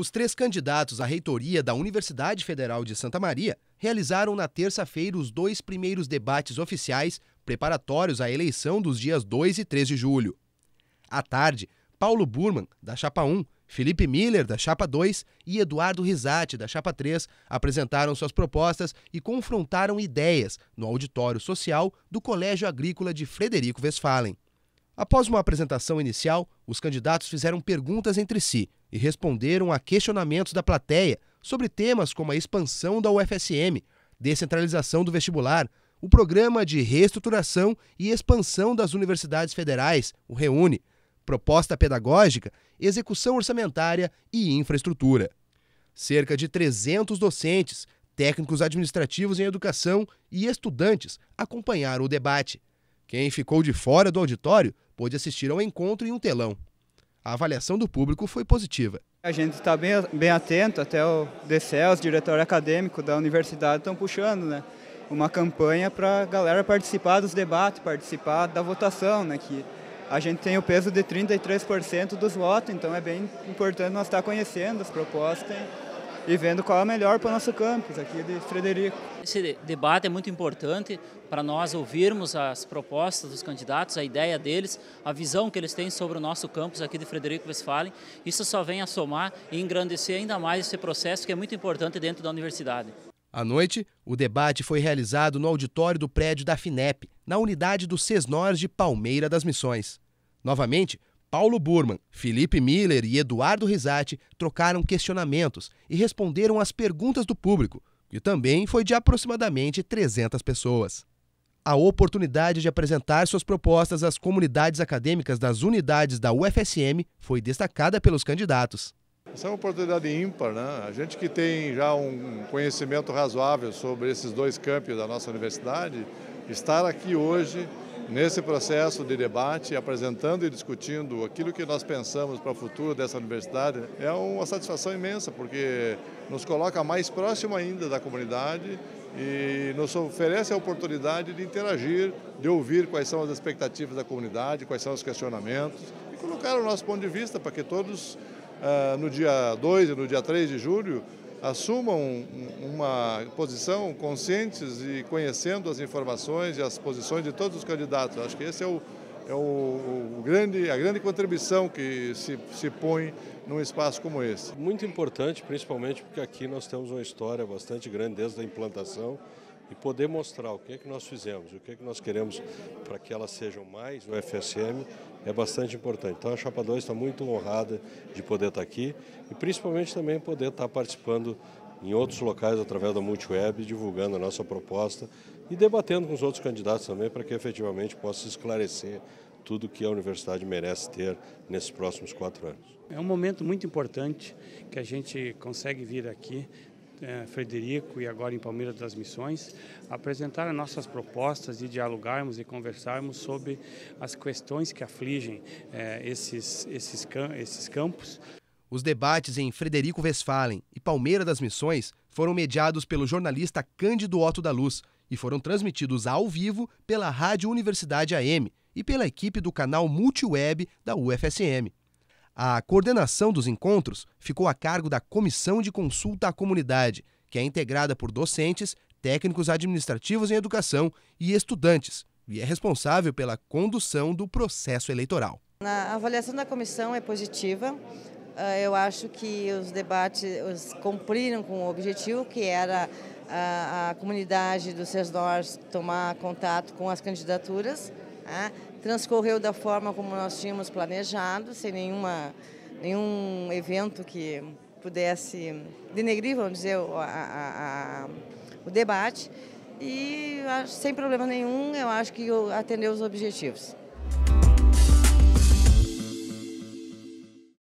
Os três candidatos à reitoria da Universidade Federal de Santa Maria realizaram na terça-feira os dois primeiros debates oficiais preparatórios à eleição dos dias 2 e 3 de julho. À tarde, Paulo Burman, da Chapa 1, Felipe Miller, da Chapa 2, e Eduardo Risati, da Chapa 3, apresentaram suas propostas e confrontaram ideias no auditório social do Colégio Agrícola de Frederico Westphalen. Após uma apresentação inicial, os candidatos fizeram perguntas entre si e responderam a questionamentos da plateia sobre temas como a expansão da UFSM, descentralização do vestibular, o programa de reestruturação e expansão das universidades federais, o REUNE, proposta pedagógica, execução orçamentária e infraestrutura. Cerca de 300 docentes, técnicos administrativos em educação e estudantes acompanharam o debate. Quem ficou de fora do auditório pôde assistir ao encontro em um telão. A avaliação do público foi positiva. A gente está bem, bem atento, até o DCELS, diretório acadêmico da universidade, estão puxando né, uma campanha para a galera participar dos debates, participar da votação, né, que a gente tem o peso de 33% dos votos, então é bem importante nós estar tá conhecendo as propostas e vendo qual é a melhor para o nosso campus aqui de Frederico. Esse debate é muito importante para nós ouvirmos as propostas dos candidatos, a ideia deles, a visão que eles têm sobre o nosso campus aqui de Frederico Westphalen. Isso só vem a somar e engrandecer ainda mais esse processo que é muito importante dentro da universidade. À noite, o debate foi realizado no auditório do prédio da FINEP, na unidade do SESNORS de Palmeira das Missões. Novamente, Paulo Burman, Felipe Miller e Eduardo Risati trocaram questionamentos e responderam às perguntas do público, que também foi de aproximadamente 300 pessoas. A oportunidade de apresentar suas propostas às comunidades acadêmicas das unidades da UFSM foi destacada pelos candidatos. Essa é uma oportunidade ímpar, né? A gente que tem já um conhecimento razoável sobre esses dois campos da nossa universidade, estar aqui hoje nesse processo de debate, apresentando e discutindo aquilo que nós pensamos para o futuro dessa universidade, é uma satisfação imensa, porque nos coloca mais próximo ainda da comunidade e nos oferece a oportunidade de interagir, de ouvir quais são as expectativas da comunidade, quais são os questionamentos e colocar o nosso ponto de vista para que todos, ah, no dia 2 e no dia 3 de julho, assumam uma posição conscientes e conhecendo as informações e as posições de todos os candidatos. Acho que esse é o, é o, o grande, a grande contribuição que se, se põe num espaço como esse. Muito importante, principalmente porque aqui nós temos uma história bastante grande desde a implantação e poder mostrar o que é que nós fizemos, o que é que nós queremos para que elas sejam mais o FSM, é bastante importante. Então a Chapa 2 está muito honrada de poder estar tá aqui e principalmente também poder estar tá participando em outros locais através da Multiweb, divulgando a nossa proposta e debatendo com os outros candidatos também para que efetivamente possa esclarecer tudo que a universidade merece ter nesses próximos quatro anos. É um momento muito importante que a gente consegue vir aqui é, Frederico e agora em Palmeiras das Missões, apresentar nossas propostas e dialogarmos e conversarmos sobre as questões que afligem é, esses, esses, esses campos. Os debates em Frederico Westphalen e Palmeiras das Missões foram mediados pelo jornalista Cândido Otto da Luz e foram transmitidos ao vivo pela Rádio Universidade AM e pela equipe do canal Multiweb da UFSM. A coordenação dos encontros ficou a cargo da Comissão de Consulta à Comunidade, que é integrada por docentes, técnicos administrativos em educação e estudantes, e é responsável pela condução do processo eleitoral. A avaliação da comissão é positiva. Ah, eu acho que os debates cumpriram com o objetivo que era ah, a, comunidade comunidade do SESDOR tomar contato com as candidaturas. Né? Transcorreu da forma como nós tínhamos planejado, sem nenhuma, nenhum evento que pudesse denegrir, vamos dizer, a, a, a, o debate. E ah, sem problema nenhum, eu acho que atendeu os objetivos.